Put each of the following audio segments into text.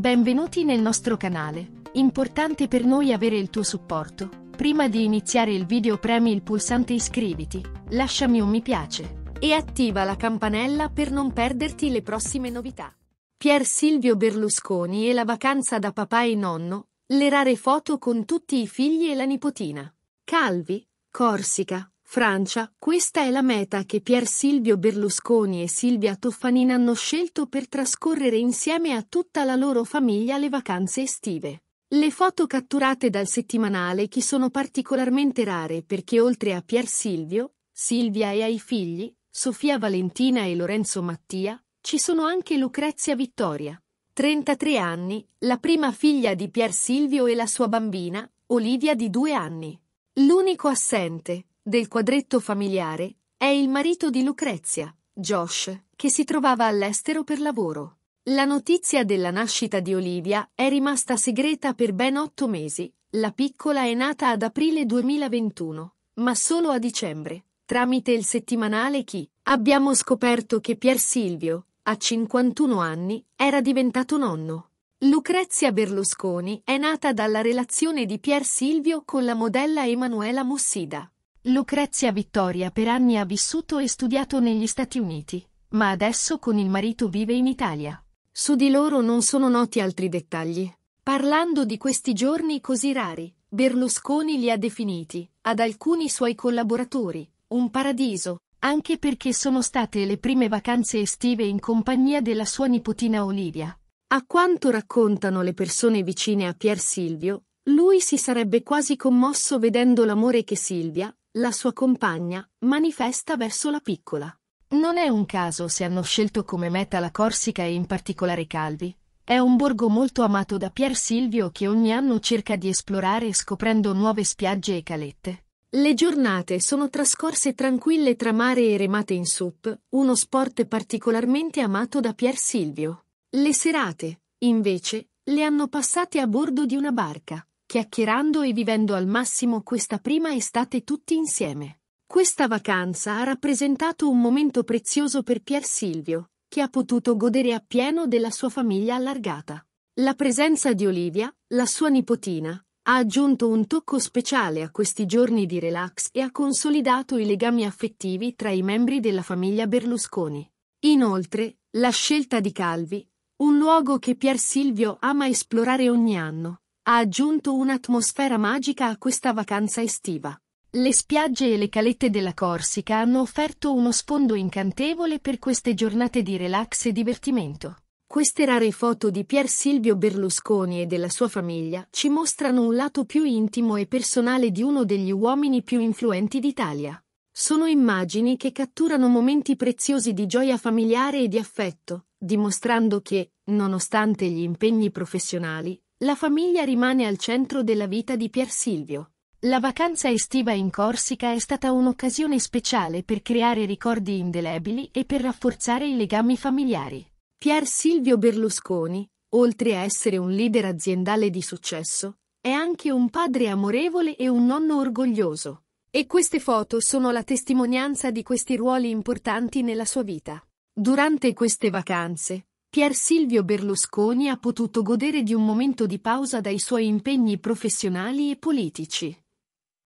Benvenuti nel nostro canale. Importante per noi avere il tuo supporto. Prima di iniziare il video premi il pulsante iscriviti, lasciami un mi piace e attiva la campanella per non perderti le prossime novità. Pier Silvio Berlusconi e la vacanza da papà e nonno, le rare foto con tutti i figli e la nipotina. Calvi, Corsica, Francia, questa è la meta che Pier Silvio Berlusconi e Silvia Toffanin hanno scelto per trascorrere insieme a tutta la loro famiglia le vacanze estive. Le foto catturate dal settimanale che sono particolarmente rare perché oltre a Pier Silvio, Silvia e ai figli, Sofia Valentina e Lorenzo Mattia, ci sono anche Lucrezia Vittoria, 33 anni, la prima figlia di Pier Silvio e la sua bambina, Olivia di due anni. L'unico assente, del quadretto familiare è il marito di Lucrezia, Josh, che si trovava all'estero per lavoro. La notizia della nascita di Olivia è rimasta segreta per ben otto mesi. La piccola è nata ad aprile 2021, ma solo a dicembre. Tramite il settimanale Chi abbiamo scoperto che Pier Silvio, a 51 anni, era diventato nonno. Lucrezia Berlusconi è nata dalla relazione di Pier Silvio con la modella Emanuela Mussida. Lucrezia Vittoria per anni ha vissuto e studiato negli Stati Uniti, ma adesso con il marito vive in Italia. Su di loro non sono noti altri dettagli. Parlando di questi giorni così rari, Berlusconi li ha definiti, ad alcuni suoi collaboratori, un paradiso, anche perché sono state le prime vacanze estive in compagnia della sua nipotina Olivia. A quanto raccontano le persone vicine a Pier Silvio, lui si sarebbe quasi commosso vedendo l'amore che Silvia, la sua compagna manifesta verso la piccola. Non è un caso se hanno scelto come meta la Corsica e in particolare Calvi. È un borgo molto amato da Pier Silvio che ogni anno cerca di esplorare scoprendo nuove spiagge e calette. Le giornate sono trascorse tranquille tra mare e remate in sup, uno sport particolarmente amato da Pier Silvio. Le serate, invece, le hanno passate a bordo di una barca chiacchierando e vivendo al massimo questa prima estate tutti insieme. Questa vacanza ha rappresentato un momento prezioso per Pier Silvio, che ha potuto godere appieno della sua famiglia allargata. La presenza di Olivia, la sua nipotina, ha aggiunto un tocco speciale a questi giorni di relax e ha consolidato i legami affettivi tra i membri della famiglia Berlusconi. Inoltre, la scelta di Calvi, un luogo che Pier Silvio ama esplorare ogni anno, ha aggiunto un'atmosfera magica a questa vacanza estiva. Le spiagge e le calette della Corsica hanno offerto uno sfondo incantevole per queste giornate di relax e divertimento. Queste rare foto di Pier Silvio Berlusconi e della sua famiglia ci mostrano un lato più intimo e personale di uno degli uomini più influenti d'Italia. Sono immagini che catturano momenti preziosi di gioia familiare e di affetto, dimostrando che, nonostante gli impegni professionali, la famiglia rimane al centro della vita di Pier Silvio. La vacanza estiva in Corsica è stata un'occasione speciale per creare ricordi indelebili e per rafforzare i legami familiari. Pier Silvio Berlusconi, oltre a essere un leader aziendale di successo, è anche un padre amorevole e un nonno orgoglioso. E queste foto sono la testimonianza di questi ruoli importanti nella sua vita. Durante queste vacanze, Pier Silvio Berlusconi ha potuto godere di un momento di pausa dai suoi impegni professionali e politici.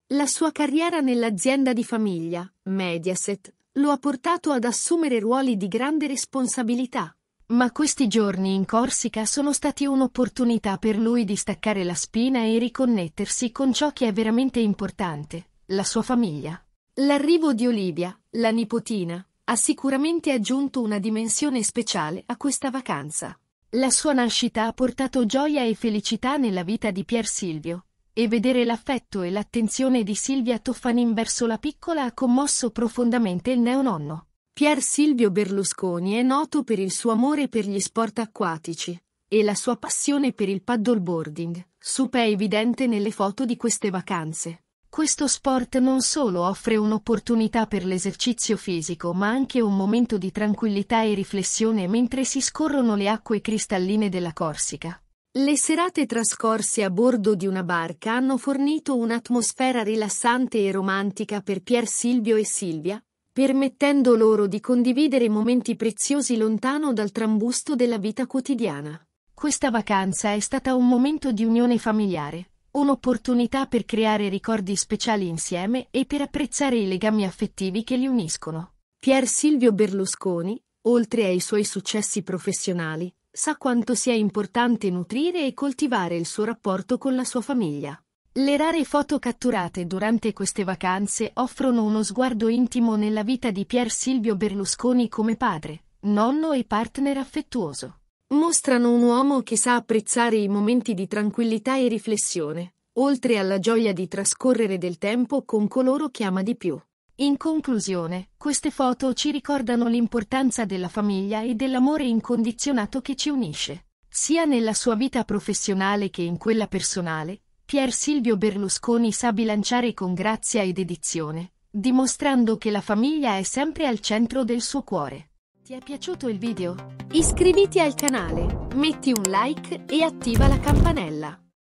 La sua carriera nell'azienda di famiglia, Mediaset, lo ha portato ad assumere ruoli di grande responsabilità. Ma questi giorni in Corsica sono stati un'opportunità per lui di staccare la spina e riconnettersi con ciò che è veramente importante, la sua famiglia. L'arrivo di Olivia, la nipotina, ha sicuramente aggiunto una dimensione speciale a questa vacanza. La sua nascita ha portato gioia e felicità nella vita di Pier Silvio, e vedere l'affetto e l'attenzione di Silvia Toffanin verso la piccola ha commosso profondamente il neononno. Pier Silvio Berlusconi è noto per il suo amore per gli sport acquatici e la sua passione per il paddleboarding, super evidente nelle foto di queste vacanze. Questo sport non solo offre un'opportunità per l'esercizio fisico ma anche un momento di tranquillità e riflessione mentre si scorrono le acque cristalline della Corsica. Le serate trascorse a bordo di una barca hanno fornito un'atmosfera rilassante e romantica per Pier Silvio e Silvia, permettendo loro di condividere momenti preziosi lontano dal trambusto della vita quotidiana. Questa vacanza è stata un momento di unione familiare un'opportunità per creare ricordi speciali insieme e per apprezzare i legami affettivi che li uniscono. Pier Silvio Berlusconi, oltre ai suoi successi professionali, sa quanto sia importante nutrire e coltivare il suo rapporto con la sua famiglia. Le rare foto catturate durante queste vacanze offrono uno sguardo intimo nella vita di Pier Silvio Berlusconi come padre, nonno e partner affettuoso. Mostrano un uomo che sa apprezzare i momenti di tranquillità e riflessione, oltre alla gioia di trascorrere del tempo con coloro che ama di più. In conclusione, queste foto ci ricordano l'importanza della famiglia e dell'amore incondizionato che ci unisce. Sia nella sua vita professionale che in quella personale, Pier Silvio Berlusconi sa bilanciare con grazia e dedizione, dimostrando che la famiglia è sempre al centro del suo cuore. Ti è piaciuto il video? Iscriviti al canale, metti un like e attiva la campanella.